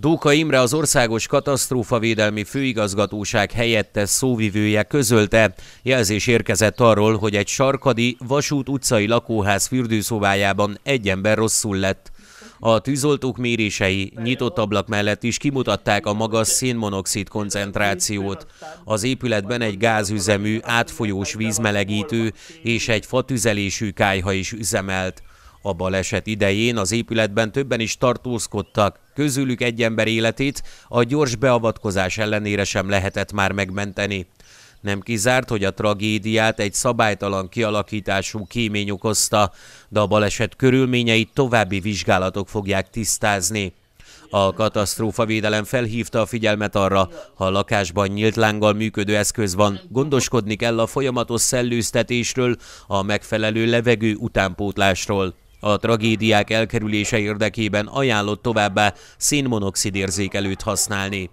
Dóka Imre az Országos Katasztrófavédelmi Főigazgatóság helyettes szóvivője közölte, jelzés érkezett arról, hogy egy sarkadi Vasút utcai lakóház fürdőszobájában egy ember rosszul lett. A tűzoltók mérései nyitott ablak mellett is kimutatták a magas szénmonoxid koncentrációt. Az épületben egy gázüzemű, átfolyós vízmelegítő és egy fatüzelésű kájha is üzemelt. A baleset idején az épületben többen is tartózkodtak, közülük egy ember életét a gyors beavatkozás ellenére sem lehetett már megmenteni. Nem kizárt, hogy a tragédiát egy szabálytalan kialakítású kémény okozta, de a baleset körülményeit további vizsgálatok fogják tisztázni. A katasztrófavédelem felhívta a figyelmet arra, ha a lakásban nyílt lánggal működő eszköz van, gondoskodni kell a folyamatos szellőztetésről, a megfelelő levegő utánpótlásról. A tragédiák elkerülése érdekében ajánlott továbbá szénmonoxid érzékelőt használni.